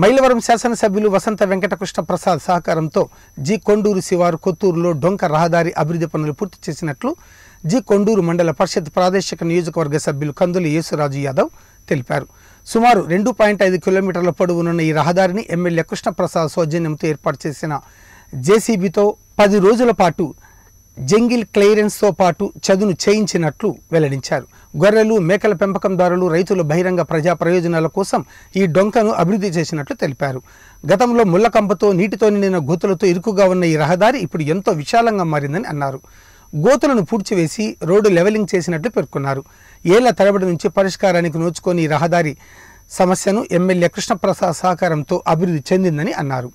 మైలవరం శాసనసభ్యులు వసంత వెంకటకృష్ణ ప్రసాద్ సహకారంతో జి కొండూరు శివారు కొత్తూరులో డొంక రహదారి అభివృద్ధి పనులు పూర్తి చేసినట్లు జి కొండూరు మండల పరిషత్ ప్రాదేశిక నియోజకవర్గ సభ్యులు కందులు యేసురాజు యాదవ్ తెలిపారు సుమారు రెండు పాయింట్ ఐదు కిలోమీటర్ల పొడవునున్న ఈ రహదారిని ఎమ్మెల్యే కృష్ణప్రసాద్ సౌజన్యంతో ఏర్పాటు చేసిన జేసీబీతో పది రోజుల పాటు జంగిల్ క్లియరెన్స్తో పాటు చదును చేయించినట్లు వెల్లడించారు గొర్రెలు మేకల పెంపకందారులు రైతుల బహిరంగ ప్రజా ప్రయోజనాల కోసం ఈ డొంకను అభివృద్ధి చేసినట్లు తెలిపారు గతంలో ముళ్ళకంపతో నీటితో నిండిన గోతులతో ఇరుకుగా ఉన్న ఈ రహదారి ఇప్పుడు ఎంతో విశాలంగా మారిందని అన్నారు గోతులను పూడ్చివేసి రోడ్డు లెవెలింగ్ చేసినట్లు పేర్కొన్నారు ఏళ్ల తరబడి నుంచి పరిష్కారానికి నోచుకొని రహదారి సమస్యను ఎమ్మెల్యే కృష్ణప్రసాద్ సహకారంతో అభివృద్ధి చెందిందని అన్నారు